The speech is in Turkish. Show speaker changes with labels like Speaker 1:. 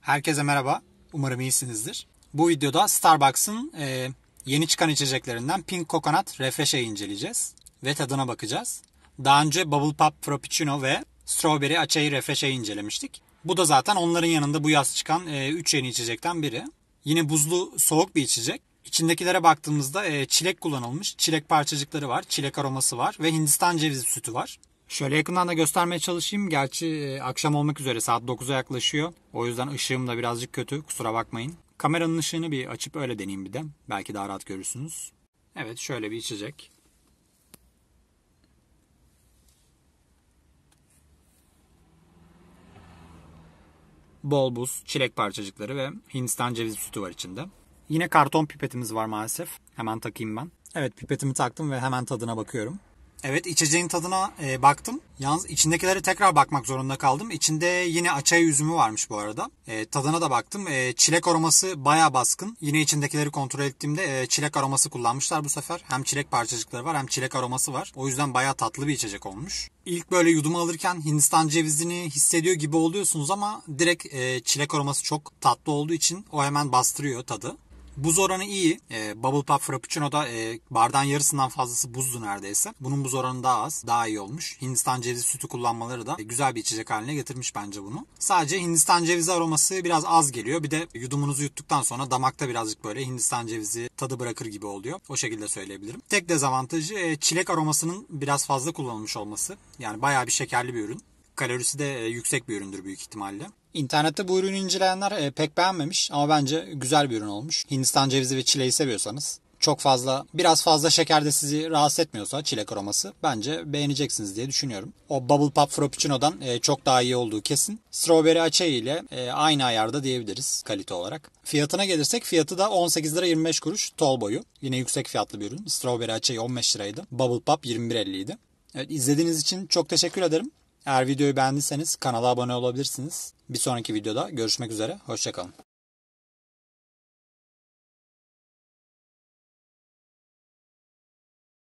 Speaker 1: Herkese merhaba. Umarım iyisinizdir. Bu videoda Starbucks'ın e, yeni çıkan içeceklerinden Pink Coconut Refresh'i inceleyeceğiz ve tadına bakacağız. Daha önce Bubble Pop Frappuccino ve Strawberry Açayı Refresh'i incelemiştik. Bu da zaten onların yanında bu yaz çıkan 3 e, yeni içecekten biri. Yine buzlu soğuk bir içecek. İçindekilere baktığımızda e, çilek kullanılmış. Çilek parçacıkları var, çilek aroması var ve Hindistan cevizi sütü var. Şöyle yakından da göstermeye çalışayım. Gerçi e, akşam olmak üzere saat 9'a yaklaşıyor. O yüzden ışığım da birazcık kötü. Kusura bakmayın. Kameranın ışığını bir açıp öyle deneyeyim bir de. Belki daha rahat görürsünüz. Evet şöyle bir içecek. Bol buz, çilek parçacıkları ve Hindistan ceviz sütü var içinde. Yine karton pipetimiz var maalesef. Hemen takayım ben. Evet pipetimi taktım ve hemen tadına bakıyorum. Evet içeceğin tadına e, baktım. Yalnız içindekileri tekrar bakmak zorunda kaldım. İçinde yine açay üzümü varmış bu arada. E, tadına da baktım. E, çilek aroması baya baskın. Yine içindekileri kontrol ettiğimde e, çilek aroması kullanmışlar bu sefer. Hem çilek parçacıkları var hem çilek aroması var. O yüzden baya tatlı bir içecek olmuş. İlk böyle yudum alırken Hindistan cevizini hissediyor gibi oluyorsunuz ama direkt e, çilek aroması çok tatlı olduğu için o hemen bastırıyor tadı. Buz oranı iyi. E, Bubble Pop Frappuccino'da e, bardağın yarısından fazlası buzdu neredeyse. Bunun buz oranı daha az. Daha iyi olmuş. Hindistan cevizi sütü kullanmaları da güzel bir içecek haline getirmiş bence bunu. Sadece Hindistan cevizi aroması biraz az geliyor. Bir de yudumunuzu yuttuktan sonra damakta birazcık böyle Hindistan cevizi tadı bırakır gibi oluyor. O şekilde söyleyebilirim. Tek dezavantajı e, çilek aromasının biraz fazla kullanılmış olması. Yani bayağı bir şekerli bir ürün kalorisi de e, yüksek bir üründür büyük ihtimalle. İnternette bu ürünü inceleyenler e, pek beğenmemiş ama bence güzel bir ürün olmuş. Hindistan cevizi ve çileği seviyorsanız çok fazla biraz fazla şeker de sizi rahatsız etmiyorsa çilek aroması bence beğeneceksiniz diye düşünüyorum. O Bubble Pop Frappuccino'dan e, çok daha iyi olduğu kesin. Strawberry Açay ile e, aynı ayarda diyebiliriz kalite olarak. Fiyatına gelirsek fiyatı da 18 lira 25 kuruş tol boyu. Yine yüksek fiyatlı bir ürün. Strawberry Açay 15 liraydı. Bubble Pop 21.50 idi. Evet, izlediğiniz için çok teşekkür ederim. Eğer videoyu beğendiyseniz kanala abone olabilirsiniz. Bir sonraki videoda görüşmek üzere. Hoşçakalın.